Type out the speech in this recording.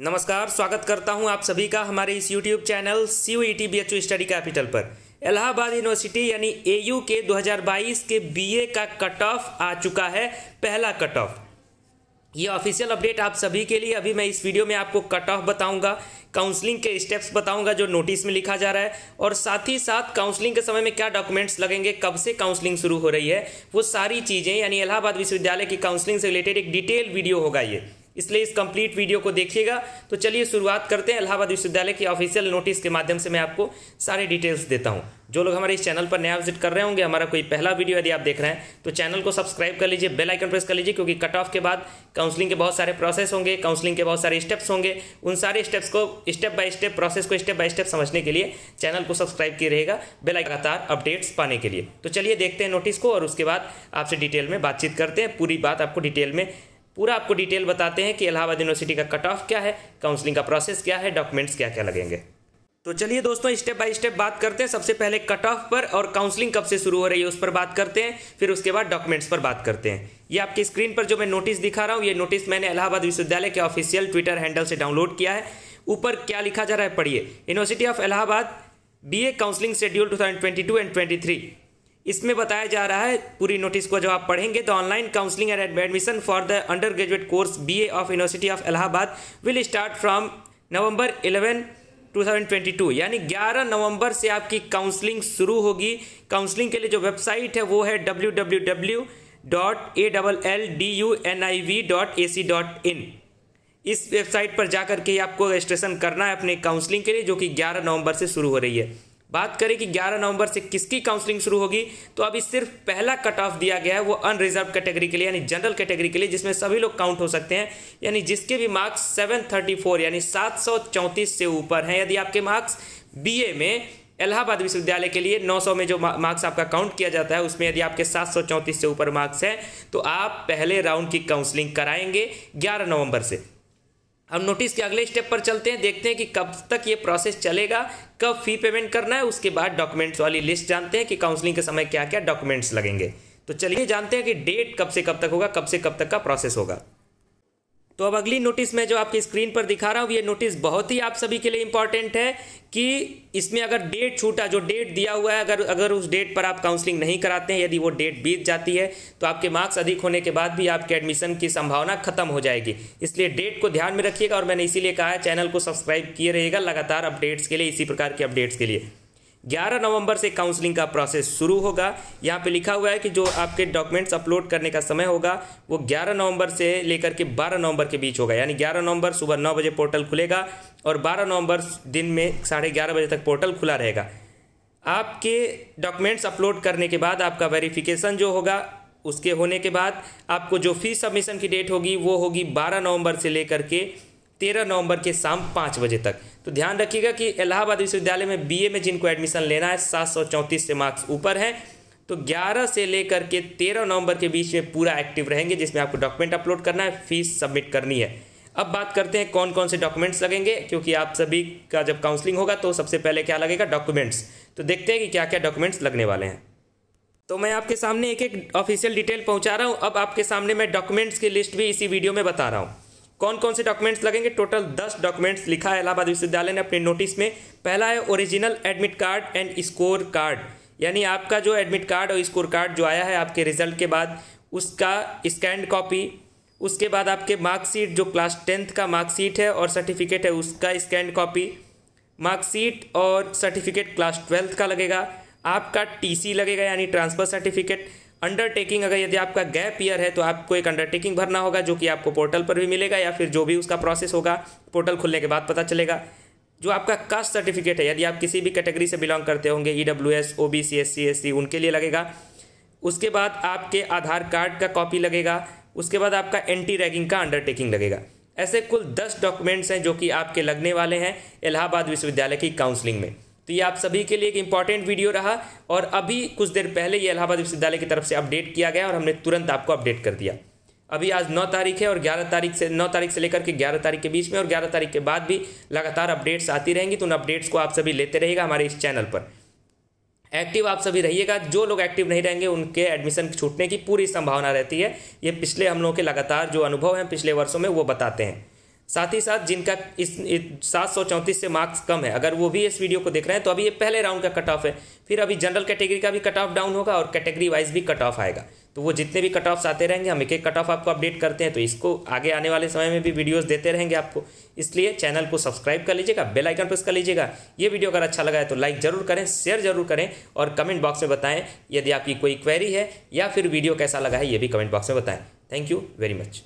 नमस्कार स्वागत करता हूं आप सभी का हमारे इस YouTube channel C U T B H study capital पर इलाहाबाद यूनिवर्सिटी यानी एयू के 2022 के बीए का कट ऑफ आ चुका है पहला कट ऑफ ये ऑफिशियल अपडेट आप सभी के लिए अभी मैं इस वीडियो में आपको कट ऑफ बताऊंगा काउंसलिंग के स्टेप्स बताऊंगा जो नोटिस में लिखा जा रहा है और साथ ही साथ काउंसलिंग के समय में क्या डॉक्यूमेंट्स लगेंगे कब से काउंसलिंग शुरू हो रही है वो सारी चीज़ें यानी इलाहाबाद विश्वविद्यालय की काउंसलिंग से रिलेटेड एक डिटेल वीडियो होगा ये इसलिए इस कंप्लीट वीडियो को देखिएगा तो चलिए शुरुआत करते हैं इलाहाबाद विश्वविद्यालय की ऑफिशियल नोटिस के माध्यम से मैं आपको सारे डिटेल्स देता हूँ जो लोग हमारे इस चैनल पर नया विजिट कर रहे होंगे हमारा कोई पहला वीडियो यदि आप देख रहे हैं तो चैनल को सब्सक्राइब कर लीजिए बेल आइकन प्रेस कर लीजिए क्योंकि कट ऑफ के बाद काउंसलिंग के बहुत सारे प्रोसेस होंगे काउंसलिंग के बहुत सारे स्टेप्स होंगे उन सारे स्टेप्स को स्टेप बाय स्टेप प्रोसेस को स्टेप बाय स्टेप समझने के लिए चैनल को सब्सक्राइब किए रहेगा बेल लगातार अपडेट्स पाने के लिए तो चलिए देखते हैं नोटिस को और उसके बाद आपसे डिटेल में बातचीत करते हैं पूरी बात आपको डिटेल में पूरा आपको डिटेल बताते हैं कि इलाहाबाद यूनिवर्सिटी का कट ऑफ क्या है काउंसलिंग का प्रोसेस क्या है डॉक्यूमेंट्स क्या क्या लगेंगे तो चलिए दोस्तों स्टेप बाय स्टेप बात करते हैं सबसे पहले कट ऑफ पर और काउंसलिंग कब से शुरू हो रही है उस पर बात करते हैं फिर उसके बाद डॉक्यूमेंट्स पर बात करते हैं ये आपकी स्क्रीन पर जो मैं नोटिस दिखा रहा हूँ ये नोटिस मैंने इलाहाबाद विश्वविद्यालय के ऑफिशियल ट्विटर हैंडल से डाउनलोड किया है ऊपर क्या लिखा जा रहा है पढ़िए university of Allahabad B A counselling schedule two thousand twenty two and twenty three इसमें बताया जा रहा है पूरी नोटिस को जब आप पढ़ेंगे तो online counselling and admission for the undergraduate course B of university of Allahabad will start from November 11 2022 यानी 11 नवंबर से आपकी काउंसलिंग शुरू होगी काउंसलिंग के लिए जो वेबसाइट है वो है W W W dot A double L D U N I V dot A C dot in इस वेबसाइट पर जाकर के आपको रजिस्ट्रेशन करना है अपने काउंसलिंग के लिए जो कि 11 नवंबर से शुरू हो रही है बात करें कि 11 नवंबर से किसकी काउंसलिंग शुरू होगी तो अभी सिर्फ पहला कट ऑफ दिया गया है वो अनरिजर्व कैटेगरी के लिए यानी जनरल कैटेगरी के लिए जिसमें सभी लोग काउंट हो सकते हैं यानी जिसके भी मार्क्स 734 यानी 734 से ऊपर हैं यदि आपके मार्क्स बीए में इलाहाबाद विश्वविद्यालय के लिए 900 में जो मार्क्स आपका काउंट किया जाता है उसमें यदि आपके सात से ऊपर मार्क्स हैं तो आप पहले राउंड की काउंसलिंग कराएंगे ग्यारह नवंबर से हम नोटिस के अगले स्टेप पर चलते हैं देखते हैं कि कब तक ये प्रोसेस चलेगा कब फी पेमेंट करना है उसके बाद डॉक्यूमेंट्स वाली लिस्ट जानते हैं कि काउंसलिंग के समय क्या क्या डॉक्यूमेंट्स लगेंगे तो चलिए जानते हैं कि डेट कब से कब तक होगा कब से कब तक का प्रोसेस होगा तो अब अगली नोटिस में जो आपकी स्क्रीन पर दिखा रहा हूँ ये नोटिस बहुत ही आप सभी के लिए इंपॉर्टेंट है कि इसमें अगर डेट छूटा जो डेट दिया हुआ है अगर अगर उस डेट पर आप काउंसलिंग नहीं कराते हैं यदि वो डेट बीत जाती है तो आपके मार्क्स अधिक होने के बाद भी आपके एडमिशन की संभावना खत्म हो जाएगी इसलिए डेट को ध्यान में रखिएगा और मैंने इसीलिए कहा है चैनल को सब्सक्राइब किए रहेगा लगातार अपडेट्स के लिए इसी प्रकार के अपडेट्स के लिए 11 नवंबर से काउंसलिंग का प्रोसेस शुरू होगा यहाँ पे लिखा हुआ है कि जो आपके डॉक्यूमेंट्स अपलोड करने का समय होगा वो 11 नवंबर से लेकर के 12 नवंबर के बीच होगा यानी 11 नवंबर सुबह नौ बजे पोर्टल खुलेगा और 12 नवंबर दिन में साढ़े ग्यारह बजे तक पोर्टल खुला रहेगा आपके डॉक्यूमेंट्स अपलोड करने के बाद आपका वेरीफिकेशन जो होगा उसके होने के बाद आपको जो फीस सबमिशन की डेट होगी वो होगी बारह नवम्बर से लेकर के तेरह नवंबर के शाम पाँच बजे तक तो ध्यान रखिएगा कि इलाहाबाद विश्वविद्यालय में बीए में जिनको एडमिशन लेना है सात सौ चौंतीस से मार्क्स ऊपर हैं तो 11 से लेकर के 13 नवंबर के बीच में पूरा एक्टिव रहेंगे जिसमें आपको डॉक्यूमेंट अपलोड करना है फीस सबमिट करनी है अब बात करते हैं कौन कौन से डॉक्यूमेंट्स लगेंगे क्योंकि आप सभी का जब काउंसलिंग होगा तो सबसे पहले क्या लगेगा डॉक्यूमेंट्स तो देखते हैं कि क्या क्या डॉक्यूमेंट्स लगने वाले हैं तो मैं आपके सामने एक एक ऑफिशियल डिटेल पहुंचा रहा हूं अब आपके सामने मैं डॉक्यूमेंट्स की लिस्ट भी इसी वीडियो में बता रहा हूं कौन कौन से डॉक्यूमेंट्स लगेंगे टोटल दस डॉक्यूमेंट्स लिखा है इलाहाबाद विश्वविद्यालय ने अपने नोटिस में पहला है original admit card and score card यानी आपका जो एडमिट कार्ड और स्कोर कार्ड जो आया है आपके रिजल्ट के बाद उसका स्कैंड कॉपी उसके बाद आपके मार्कशीट जो क्लास टेंथ का मार्कशीट है और सर्टिफिकेट है उसका स्कैंड कॉपी मार्कशीट और सर्टिफिकेट क्लास ट्वेल्थ का लगेगा आपका टीसी लगेगा यानी ट्रांसफ़र सर्टिफिकेट अंडरटेकिंग अगर यदि आपका गैप ईयर है तो आपको एक अंडरटेकिंग भरना होगा जो कि आपको पोर्टल पर भी मिलेगा या फिर जो भी उसका प्रोसेस होगा पोर्टल खुलने के बाद पता चलेगा जो आपका कास्ट सर्टिफिकेट है यदि आप किसी भी कैटेगरी से बिलोंग करते होंगे E W S O B C S C S C उनके लिए लगेगा उसके बाद आपके आधार कार्ड का कॉपी लगेगा उसके बाद आपका एंटी रैगिंग का अंडरटेकिंग लगेगा ऐसे कुल दस डॉक्यूमेंट्स हैं जो कि आपके लगने वाले हैं इलाहाबाद विश्वविद्यालय की काउंसलिंग में तो ये आप सभी के लिए एक इंपॉर्टेंट वीडियो रहा और अभी कुछ देर पहले ये इलाहाबाद विश्वविद्यालय की तरफ से अपडेट किया गया और हमने तुरंत आपको अपडेट कर दिया अभी आज नौ तारीख है और ग्यारह तारीख से नौ तारीख से लेकर के ग्यारह तारीख के बीच में और ग्यारह तारीख के बाद भी लगातार अपडेट्स आती रहेंगी तो उन अपडेट्स को आप सभी लेते रहेगा हमारे इस चैनल पर एक्टिव आप सभी रहिएगा जो लोग एक्टिव नहीं रहेंगे उनके एडमिशन छूटने की पूरी संभावना रहती है ये पिछले हम लोगों के लगातार जो अनुभव हैं पिछले वर्षों में वो बताते हैं साथ ही साथ जिनका इस सात सौ चौंतीस से मार्क्स कम है अगर वो भी इस वीडियो को देख रहे हैं तो अभी ये पहले राउंड का कट ऑफ है फिर अभी जनरल कैटेगरी का भी कट ऑफ डाउन होगा और कैटेगरी वाइज भी कट ऑफ आएगा तो वो जितने भी कट ऑफ्स आते रहेंगे हम एक एक कट ऑफ आपको अपडेट करते हैं तो इसको आगे आने वाले समय में भी वीडियोस देते रहेंगे आपको इसलिए चैनल को सब्सक्राइब कर लीजिएगा बेल आइकन प्रेस कर लीजिएगा ये वीडियो अगर अच्छा लगा है तो लाइक जरूर करें शेयर जरूर करें और कमेंट बॉक्स में बताएं यदि आपकी कोई क्वेरी है या फिर वीडियो कैसा लगा है ये भी कमेंट बॉक्स में बताएँ थैंक यू वेरी मच